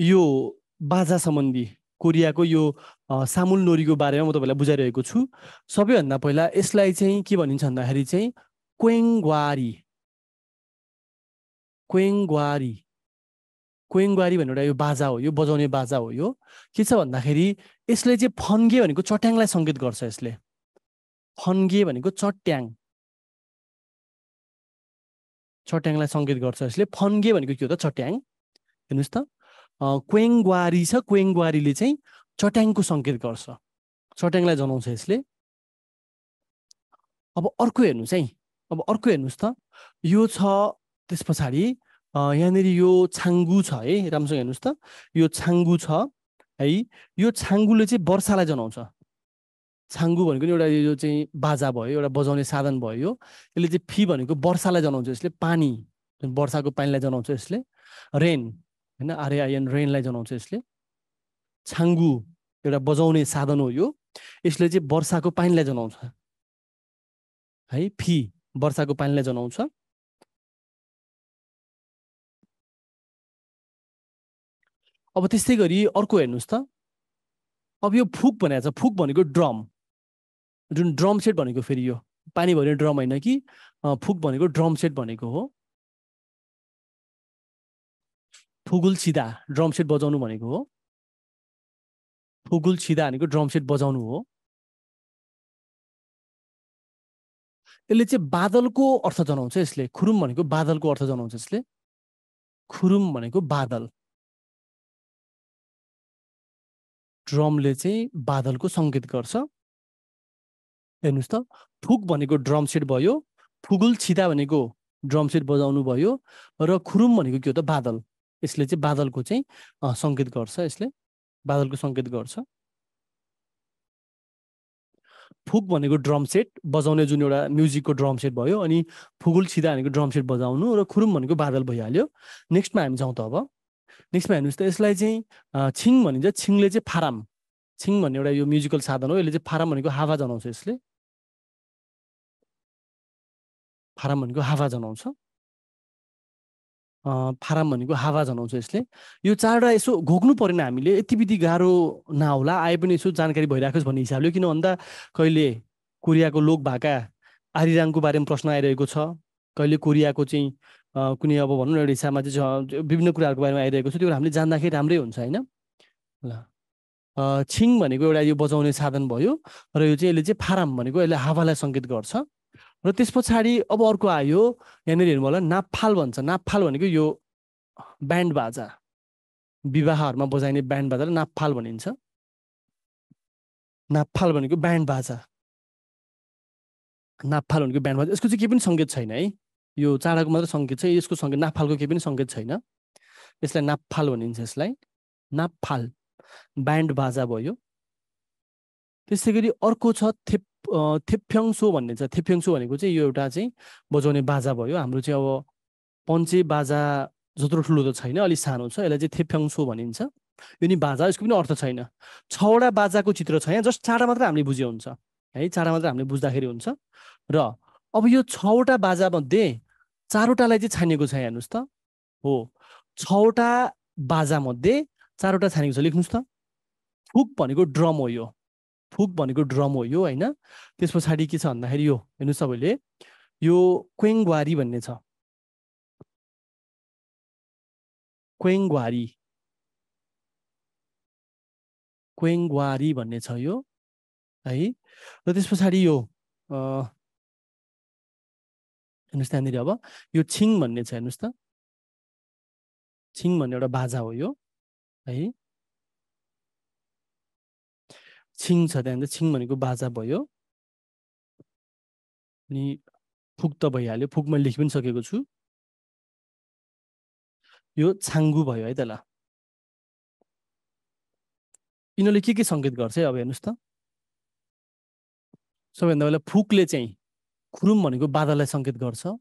यो बाजा सम्बन्धी कोरियाको यो सामुल नोरीको बारेमा म तपाईँलाई बुझाइरहेको छु सबैभन्दा पहिला यसलाई चाहिँ के भनिन्छ भन्दाखेरि चाहिँ क्वेङ्वारी क्वेङ्वारी क्वेङ्वारी भन्ने एउटा यो बाजा हो यो बजाउने बाजा हो यो के छ भन्दाखेरि यसले चाहिँ फन्गे भनेको चट्याङलाई सङ्केत गर्छ यसले फन्गे भनेको चट्याङ चट्याङलाई सङ्केत गर्छ यसले फन्गे भनेको के हो त चट्याङ हेर्नुहोस् त क्वेङग्वारी छ क्वेङग्वारीले चाहिँ चट्याङको सङ्केत गर्छ चट्याङलाई जनाउँछ यसले अब अर्को हेर्नुहोस् है अब अर्को हेर्नुहोस् त यो छ त्यस पछाडि यहाँनिर यो छाङ्गु छ है राम्रोसँग हेर्नुहोस् त यो छाङ्गु छ है यो छाङ्गुले चाहिँ वर्षालाई जनाउँछ छाङ्गु भनेको नि एउटा यो चाहिँ बाजा भयो एउटा बजाउने साधन भयो यो यसले चाहिँ फी भनेको वर्षालाई जनाउँछ यसले पानी वर्षाको पानीलाई जनाउँछ यसले रेन होइन आर्यायन रेनलाई जनाउँछ यसले छाङ्गु एउटा बजाउने साधन हो यो यसले चाहिँ वर्षाको पानीलाई जनाउँछ है फी वर्षाको पानीलाई जनाउँछ अब त्यस्तै गरी अर्को हेर्नुहोस् त अब यो फुक भनेको छ फुक भनेको ड्रम जुन ड्रम सेट भनेको फेरि यो पानी भरिने ड्रम होइन कि फुक भनेको ड्रम सेट भनेको हो फुगुल छिदा ड्रम सेट बजाउनु भनेको हो फुगुल छिदा भनेको ड्रम सेट बजाउनु हो यसले चाहिँ बादलको अर्थ जनाउँछ यसले खुरुम भनेको बादलको अर्थ जनाउँछ यसले खुरुम भनेको बादल ड्रमले चाहिँ बादलको सङ्केत गर्छ हेर्नुहोस् त फुक भनेको ड्रम सेट भयो फुगुल छिदा भनेको ड्रम सेट बजाउनु भयो र खुरुम भनेको के हो त बादल यसले चाहिँ बादलको चाहिँ सङ्केत गर्छ यसले बादलको सङ्केत गर्छ फुक भनेको ड्रम सेट बजाउने जुन एउटा म्युजिकको ड्रम सेट भयो अनि फुगुल छिदा भनेको ड्रम सेट बजाउनु र खुरुम भनेको बादल भइहाल्यो नेक्स्टमा हामी जाउँ त अब नेक्स्टमा हेर्नुहोस् त यसलाई चाहिँ छिङ भनिन्छ छिङले चाहिँ फाराम छिङ भन्ने एउटा यो म्युजिकल साधन हो यसले चाहिँ फाराम भनेको हावा जनाउँछ यसले फाराम भनेको हावा जनाउँछ फारम भनेको हावा जनाउँछ यसले यो चारवटा यसो घोक्नु परेन हामीले यति विधि गाह्रो नहोला आए पनि यसो जानकारी भइरहेको छ भन्ने हिसाबले किन भन्दा कहिले कोरियाको लोक भाका आरिराङको बारेमा प्रश्न आइरहेको छ कहिले कोरियाको चाहिँ कुनै अब भनौँ न एउटा हिसाबमा चाहिँ विभिन्न कुराहरूको बारेमा आइरहेको छ त्यो हामीले जान्दाखेरि राम्रै हुन्छ होइन ल छिङ भनेको एउटा यो बजाउने साधन भयो र यो चाहिँ यसले चाहिँ फारम भनेको यसले हावालाई सङ्केत गर्छ र त्यस पछाडि अब अर्को आयो यहाँनिर हेर्नु होला नाप्फाल भन्छ नाप्फाल भनेको यो ब्यान्ड बाजा विवाहहरूमा बजाइने ब्यान्ड बाजालाई नाप्फाल भनिन्छ नाप्फाल भनेको ब्यान्ड बाजा नाप्फाल भनेको ब्यान्ड बाजा यसको चाहिँ केही पनि सङ्केत छैन है यो चाँडाको मात्र सङ्केत छ यसको सङ्केत नाप्फालको केही पनि सङ्केत छैन यसलाई नाप्फाल भनिन्छ यसलाई नाप्फाल ब्यान्ड बाजा भयो त्यसै गरी अर्को छ थेप थेप्याङसो भन्ने छ थेप्याङसो भनेको चाहिँ यो एउटा चाहिँ बजाउने बाजा भयो हाम्रो चाहिँ अब पञ्चे बाजा जत्रो ठुलो त छैन अलिक सानो छ यसलाई चाहिँ थेप्याङसो भनिन्छ यो नि बाजा यसको पनि अर्थ छैन छवटा बाजाको चित्र छ यहाँ जस्ट चाँडा मात्र हामीले बुझ्यो हुन्छ है चाँडा मात्र हामीले बुझ्दाखेरि हुन्छ र अब यो छवटा बाजामध्ये चारवटालाई चाहिँ छानिएको छ हेर्नुहोस् त हो छवटा बाजामध्ये चारवटा छानेको छ लेख्नुहोस् त हुक भनेको ड्रम हो यो फुक भनेको ड्रम हो यो होइन त्यस पछाडि के छ भन्दाखेरि यो हेर्नुहोस् तपाईँले यो क्वेङ्वारी भन्ने छ क्वेङ्वारी क्वेङग्वारी भन्ने छ यो है र त्यस पछाडि यो हेर्नुहोस् त्यहाँनिर अब यो छिङ भन्ने छ हेर्नुहोस् त छिङ भन्ने एउटा बाजा हो यो है छिङ छ त्यहाँदेखि छिङ भनेको बाजा भयो अनि फुक त भइहाल्यो फुक मैले लेखि पनि सकेको छु यो छाङ्गु भयो है त ल यिनीहरूले के के सङ्केत गर्छ है अब हेर्नुहोस् त सबैभन्दा पहिला फुकले चाहिँ खुरुम भनेको बाधालाई सङ्केत गर्छ है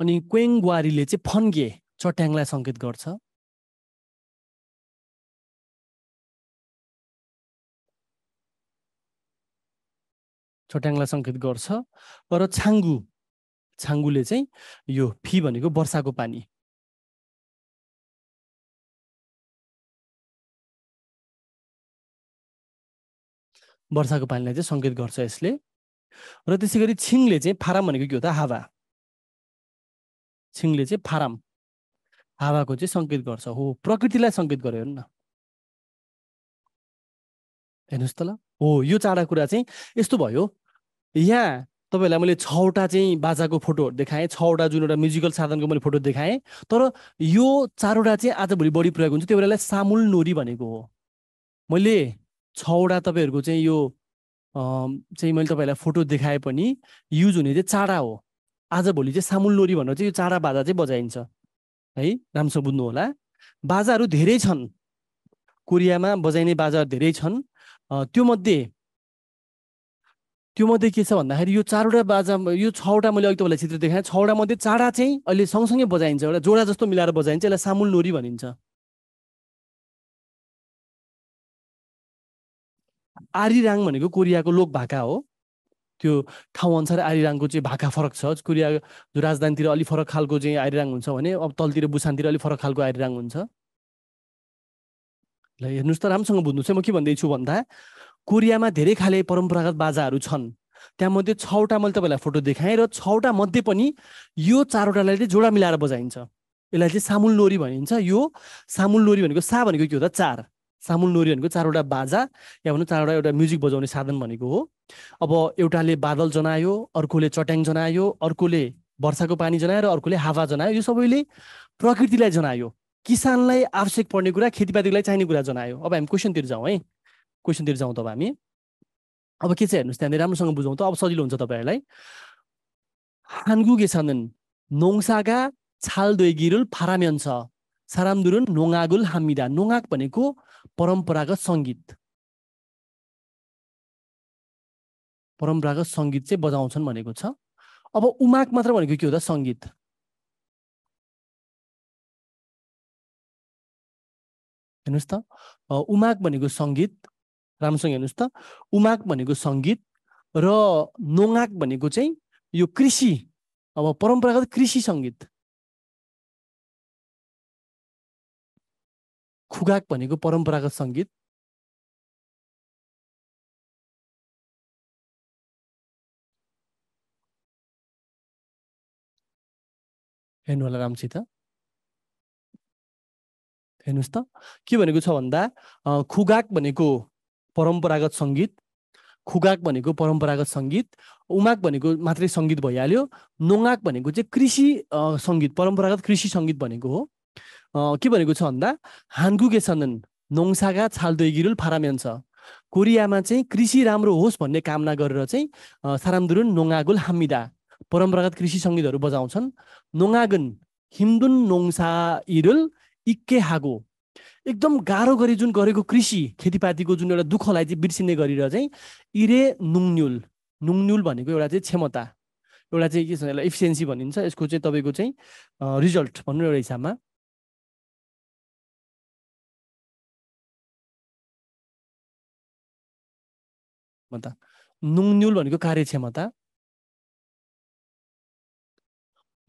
अनि क्वेङ ग्वारीले चाहिँ फन्गे चट्याङलाई सङ्केत गर्छ चट्याङलाई सङ्केत गर्छ तर छाङ्गु छाङ्गुले चाहिँ यो फी भनेको वर्षाको पानी वर्षाको पानीलाई चाहिँ सङ्केत गर्छ यसले र त्यसै गरी छिङले चाहिँ फाराम भनेको के हो त हावा छिङले चाहिँ फाराम हावाको चाहिँ सङ्केत गर्छ हो प्रकृतिलाई सङ्केत गर्यो हेर्नु न हेर्नुहोस् त ल हो यो चाँडा कुरा चाहिँ यस्तो भयो यहाँ तपाईँहरूलाई मैले छवटा चाहिँ बाजाको फोटोहरू देखाएँ छवटा जुन एउटा म्युजिकल साधनको मैले फोटो देखाएँ तर यो चारवटा चाहिँ आजभोलि बढी प्रयोग हुन्छ त्यो बेलालाई सामुल नोरी भनेको हो मैले छवटा तपाईँहरूको चाहिँ यो चाहिँ मैले तपाईँहरूलाई फोटो देखाएँ पनि युज हुने चाहिँ चाडा हो आजभोलि चाहिँ सामुल नोरी भनेर चाहिँ यो चारा बाजा चाहिँ बजाइन्छ है राम्रोसँग होला बाजाहरू धेरै छन् कोरियामा बजाइने बाजाहरू धेरै छन् त्योमध्ये त्योमध्ये के छ भन्दाखेरि यो चारवटा बाजा यो छवटा मैले अघि तपाईँलाई चित्र देखाएँ छवटा मध्ये चारवटा चाहिँ अहिले सँगसँगै बजाइन्छ एउटा जोडा जस्तो मिलाएर बजाइन्छ यसलाई सामुल नोरी भनिन्छ आरिराङ भनेको कोरियाको लोक भाका हो त्यो ठाउँ अनुसार आइराङको चाहिँ भाका फरक छ कोरिया राजधानीतिर अलिक फरक खालको चाहिँ आइराङ हुन्छ भने अब तलतिर बुसानतिर अलिक फरक खालको आइराङ हुन्छ ल हेर्नुहोस् त राम्रोसँग बुझ्नुहोस् है म के भन्दैछु भन्दा कोरियामा धेरै खाले परम्परागत बाजाहरू छन् त्यहाँमध्ये छवटा मैले तपाईँलाई फोटो देखाएँ र छवटा मध्ये पनि यो चारवटालाई चाहिँ जोडा मिलाएर बजाइन्छ यसलाई चाहिँ सामुल लोरी भनिन्छ यो सामुल लोरी भनेको सा भनेको के हो त चार सामुल नोरियनको चारवटा बाजा या भनौँ चारवटा एउटा म्युजिक बजाउने साधन भनेको हो अब एउटाले बादल जनायो अर्कोले चट्याङ जनायो अर्कोले वर्षाको पानी जनायो र अर्कोले हावा जनायो यो सबैले प्रकृतिलाई जनायो किसानलाई आवश्यक पर्ने कुरा खेतीपातीलाई चाहिने कुरा जनायो अब हामी क्वेसनतिर जाउँ है क्वेसनतिर जाउँ त अब हामी अब के चाहिँ हेर्नुहोस् त्यहाँनिर राम्रोसँग बुझौँ त अब सजिलो हुन्छ तपाईँहरूलाई हान्गु छन् नोङसाका छाल दुई गिरुल फाराम्यन छ सारामदुरुन नोङागुल हामिदा नोङाक भनेको परम्परागत सङ्गीत परम्परागत सङ्गीत चाहिँ बजाउँछन् भनेको छ अब उमाक मात्र भनेको के हो त सङ्गीत हेर्नुहोस् त उमाक भनेको सङ्गीत राम्रोसँग हेर्नुहोस् त उमाक भनेको सङ्गीत र नोङाक भनेको चाहिँ यो कृषि अब परम्परागत कृषि सङ्गीत खुगाक भनेको परम्परागत सङ्गीत हेर्नु होला रामसित हेर्नुहोस् त के भनेको छ भन्दा खुगाक भनेको परम्परागत सङ्गीत खुगाक भनेको परम्परागत सङ्गीत उमाक भनेको मात्रै सङ्गीत भइहाल्यो नोङाक भनेको चाहिँ कृषि सङ्गीत परम्परागत कृषि सङ्गीत भनेको हो के भनेको छ भन्दा हानकुके सन्दन नोङसागा गिरुल फारामेन छ कोरियामा चाहिँ कृषि राम्रो होस् भन्ने कामना गरेर चाहिँ सारामदुरुन नोङागुल हामिदा परम्परागत कृषि सङ्गीतहरू बजाउँछन् नोङागुन हिमदुन नोङसा इरुल इक्के हागो एकदम गाह्रो गरी जुन गरेको कृषि खेतीपातीको जुन एउटा दुःखलाई चाहिँ बिर्सिने गरेर चाहिँ इरे नुङन्युल नुङन्युल भनेको एउटा चाहिँ क्षमता एउटा चाहिँ के छ यसलाई इफिसियन्सी भनिन्छ यसको चाहिँ तपाईँको चाहिँ रिजल्ट भन्नु एउटा हिसाबमा क्षमता नुङन्युल भनेको कार्यक्षमता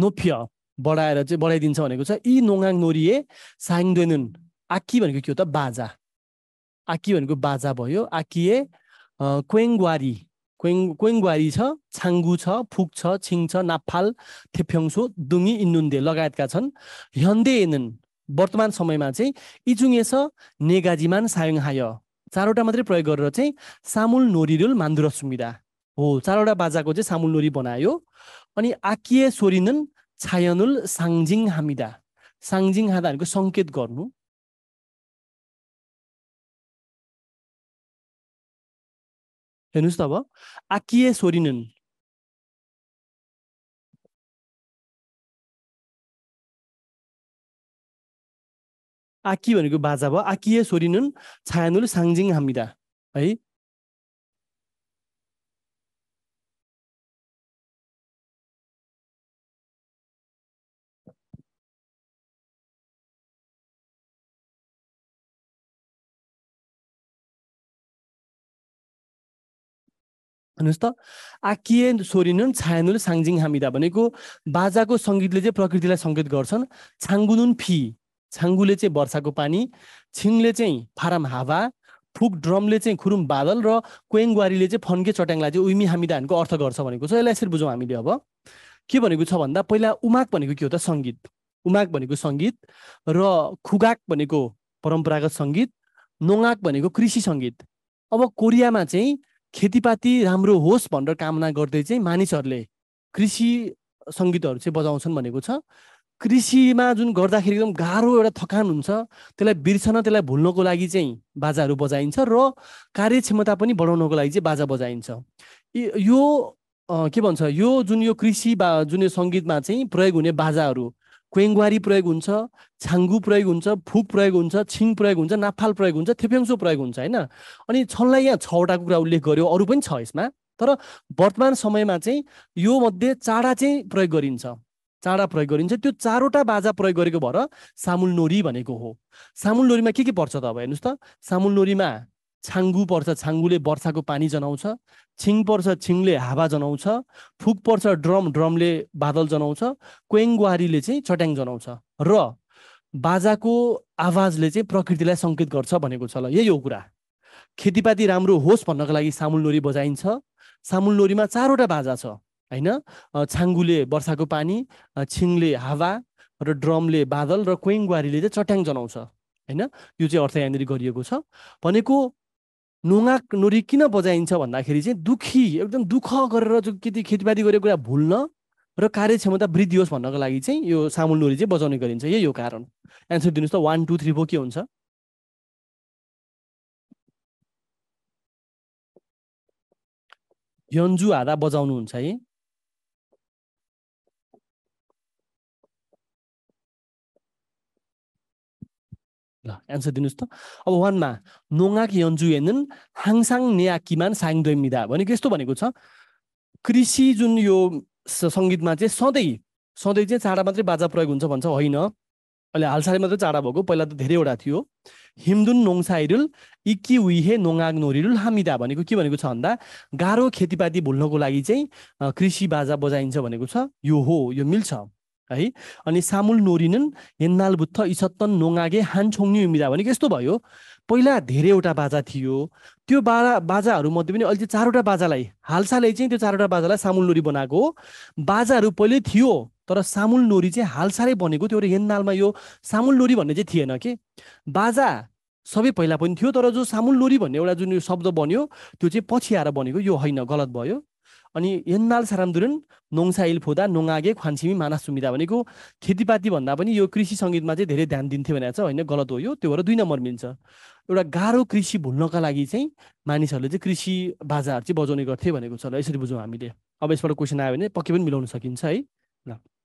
नोफिय बढाएर चाहिँ बढाइदिन्छ भनेको छ यी नोङाङ नोरिए साङदेनुन आकी भनेको के हो त बाजा आकी भनेको बाजा भयो आकिए क्वेङग्वारी क्वेङ क्वेङग्वारी छ छाङ्गु छ फुक छ छिङ छ नाफाल थेप्याङसो दुङी इन्नुन्दे लगायतका छन् ह्यन्दे एनन वर्तमान समयमा चाहिँ इजुङेस नेगाजिमान सायङहाय चारवटा मात्रै प्रयोग गरेर चाहिँ सामुल रोल मान्दुर सुमिदा हो चारवटा बाजाको चाहिँ सामुल नोरी बनायो अनि आकिए सोरिनन छायनुल साङ्जिङ हामिदा साङ्जिङ हादा भनेको सङ्केत गर्नु हेर्नुहोस् त अब आकिए सोरिनन आकी भनेको बाजा भयो आकिए सोरिनुन छायानुल साङ्जिङ हामिदा है भन्नुहोस् त आकिए सोरिनुन छायानुल साङ्जिङ हामिदा भनेको बाजाको सङ्गीतले चाहिँ प्रकृतिलाई सङ्केत गर्छन् छाङ्गुनुन फी छाङ्गुले चाहिँ वर्षाको पानी छिङले चाहिँ फारम हावा फुक ड्रमले चाहिँ खुरुम बादल र कोयङवारीले चाहिँ फन्के चट्याङलाई चाहिँ उइमी धानको अर्थ गर्छ भनेको छ यसलाई यसरी बुझौँ हामीले अब के भनेको छ भन्दा पहिला उमाक भनेको के हो त सङ्गीत उमाक भनेको सङ्गीत र खुगाक भनेको परम्परागत सङ्गीत नोङाक भनेको कृषि सङ्गीत अब कोरियामा चाहिँ खेतीपाती राम्रो होस् भनेर कामना गर्दै चाहिँ मानिसहरूले कृषि सङ्गीतहरू चाहिँ बजाउँछन् भनेको छ कृषिमा जुन गर्दाखेरि एकदम गाह्रो एउटा थकान हुन्छ त्यसलाई बिर्सन त्यसलाई भुल्नको लागि चाहिँ बाजाहरू बजाइन्छ र कार्यक्षमता पनि बढाउनको लागि चाहिँ बाजा बजाइन्छ यो के भन्छ यो जुन यो कृषि बा जुन यो सङ्गीतमा चाहिँ प्रयोग हुने बाजाहरू क्वेङ्गवारी प्रयोग हुन्छ छाङ्गु प्रयोग हुन्छ फुक प्रयोग हुन्छ छिङ प्रयोग हुन्छ नाफाल प्रयोग हुन्छ थेपेङ्सो प्रयोग हुन्छ होइन अनि छलाई यहाँ छवटा कुरा उल्लेख गर्यो अरू पनि छ यसमा तर वर्तमान समयमा चाहिँ यो मध्ये चाडा चाहिँ प्रयोग गरिन्छ चाँडा प्रयोग गरिन्छ त्यो चारवटा बाजा प्रयोग गरेको भएर सामुल नोरी भनेको हो सामुल नोरीमा के के पर्छ त अब हेर्नुहोस् त सामुल नोरीमा छाङ्गु पर्छ छाङ्गुले वर्षाको पानी जनाउँछ छिङ पर्छ छिङले हावा जनाउँछ फुक पर्छ ड्रम ड्रमले बादल जनाउँछ गुहारीले चाहिँ चट्याङ जनाउँछ र बाजाको आवाजले चाहिँ प्रकृतिलाई सङ्केत गर्छ भनेको छ ल यही हो कुरा खेतीपाती राम्रो होस् भन्नको लागि सामुल नोरी बजाइन्छ सामुल नोरीमा चारवटा बाजा छ होइन छाङ्गुले वर्षाको पानी छिङले हावा र ड्रमले बादल र कोइङगुवारीले चाहिँ चट्याङ जनाउँछ होइन यो चाहिँ अर्थ यहाँनिर गरिएको छ भनेको नुङ्गा नोरी किन बजाइन्छ भन्दाखेरि चाहिँ दुखी एकदम दुःख गरेर जो खेती खेतीपाती गरेको कुरा भुल्न र कार्यक्षमता वृद्धि होस् भन्नको लागि चाहिँ यो सामुल नोरी चाहिँ बजाउने गरिन्छ यही हो कारण एन्सर दिनुहोस् त वान टू थ्री फोर के हुन्छ यन्जु हाँदा बजाउनुहुन्छ है ल एन्सर दिनुहोस् त अब वानमा नोङाक यन्जु हेनन हाङसाङ नेया किमान साङदोय मिदा भनेको यस्तो भनेको छ कृषि जुन यो सङ्गीतमा चाहिँ सधैँ सधैँ चाहिँ चाडा मात्रै बाजा प्रयोग हुन्छ भन्छ होइन अहिले हालसाले मात्रै चाडा भएको पहिला त धेरैवटा थियो हिमदुन नोङसाइरुल इक्की उइहे नोङाग नोरिरुल हामिदा भनेको के भनेको छ भन्दा गाह्रो खेतीपाती भुल्नको लागि चाहिँ कृषि बाजा बजाइन्छ भनेको छ यो हो यो मिल्छ है अनि सामुल नोरिनन हेन्नाल बुद्ध इसत्तन नोङागे हान छोङ्ने उम्मिदा भने यस्तो भयो पहिला धेरैवटा बाजा थियो त्यो बाजा बाजाहरूमध्ये पनि अहिले चारवटा बाजालाई हालसालै चाहिँ त्यो चारवटा बाजालाई सामुल नोरी बनाएको बाजाहरू पहिल्यै थियो तर सामुल नोरी चाहिँ हालसालै बनेको त्यो हेन्नालमा यो सामुल नोरी भन्ने चाहिँ थिएन कि बाजा सबै पहिला पनि थियो तर जो सामुल नोरी भन्ने एउटा जुन यो शब्द बन्यो त्यो चाहिँ पछि आएर बनेको यो होइन गलत भयो अनि नोङसाइल फोदा नोङागे 농악에 माना सुमिदा भनेको खेतीपाती भन्दा पनि यो कृषि सङ्गीतमा चाहिँ धेरै ध्यान दिन्थ्यो भनेर चाहिँ होइन गलत हो यो त्यो भएर दुई नम्बर मिल्छ एउटा गाह्रो कृषि भुल्नका लागि चाहिँ मानिसहरूले चाहिँ कृषि बाजाहरू चाहिँ बजाउने गर्थे भनेको छ ल यसरी बुझौँ हामीले अब यसबाट क्वेसन आयो भने पक्कै पनि मिलाउन सकिन्छ है ल